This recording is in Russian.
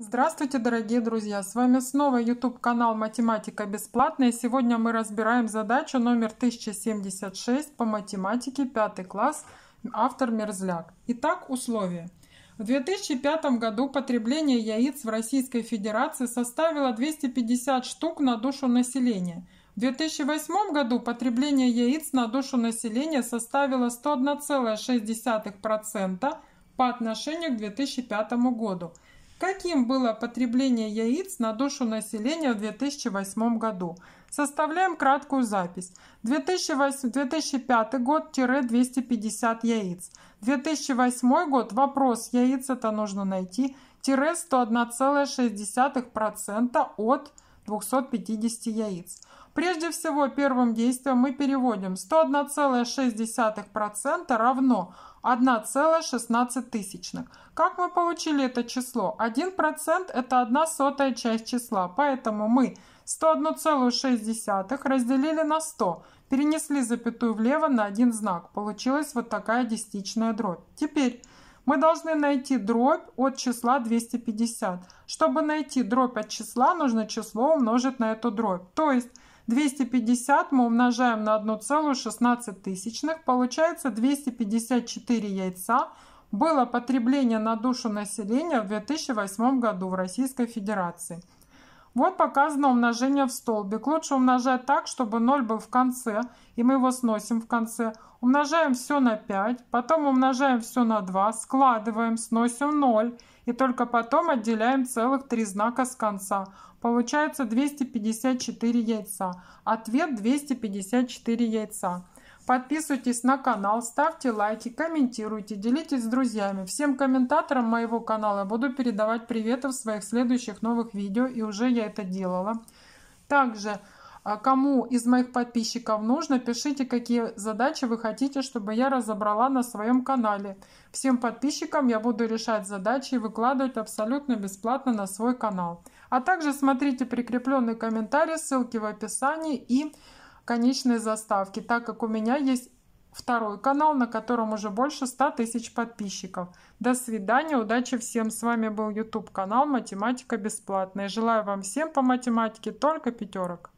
Здравствуйте, дорогие друзья! С вами снова YouTube канал Математика бесплатно. И сегодня мы разбираем задачу номер 1076 по математике пятый класс, автор Мерзляк. Итак, условия. В 2005 году потребление яиц в Российской Федерации составило 250 штук на душу населения. В 2008 году потребление яиц на душу населения составило 101,6% по отношению к 2005 году. Каким было потребление яиц на душу населения в 2008 году? Составляем краткую запись. 2005 год-250 яиц. 2008 год. Вопрос, яиц это нужно найти. Тире 101,6% от 250 яиц. Прежде всего, первым действием мы переводим 101,6% равно 1,16. Как мы получили это число? 1% это 1 сотая часть числа, поэтому мы 101,6 разделили на 100, перенесли запятую влево на один знак. Получилась вот такая десятичная дробь. Теперь мы должны найти дробь от числа 250. Чтобы найти дробь от числа, нужно число умножить на эту дробь. То есть 250 мы умножаем на 1,16 тысячных, получается 254 яйца. Было потребление на душу населения в 2008 году в Российской Федерации. Вот показано умножение в столбик. Лучше умножать так, чтобы 0 был в конце, и мы его сносим в конце. Умножаем все на 5, потом умножаем все на 2, складываем, сносим 0, и только потом отделяем целых 3 знака с конца. Получается 254 яйца. Ответ 254 яйца. Подписывайтесь на канал, ставьте лайки, комментируйте, делитесь с друзьями. Всем комментаторам моего канала буду передавать приветы в своих следующих новых видео. И уже я это делала. Также, а, кому из моих подписчиков нужно, пишите, какие задачи вы хотите, чтобы я разобрала на своем канале. Всем подписчикам я буду решать задачи и выкладывать абсолютно бесплатно на свой канал. А также смотрите прикрепленный комментарий, ссылки в описании и конечной заставки, так как у меня есть второй канал, на котором уже больше 100 тысяч подписчиков. До свидания, удачи всем. С вами был YouTube канал Математика Бесплатная. Желаю вам всем по математике только пятерок.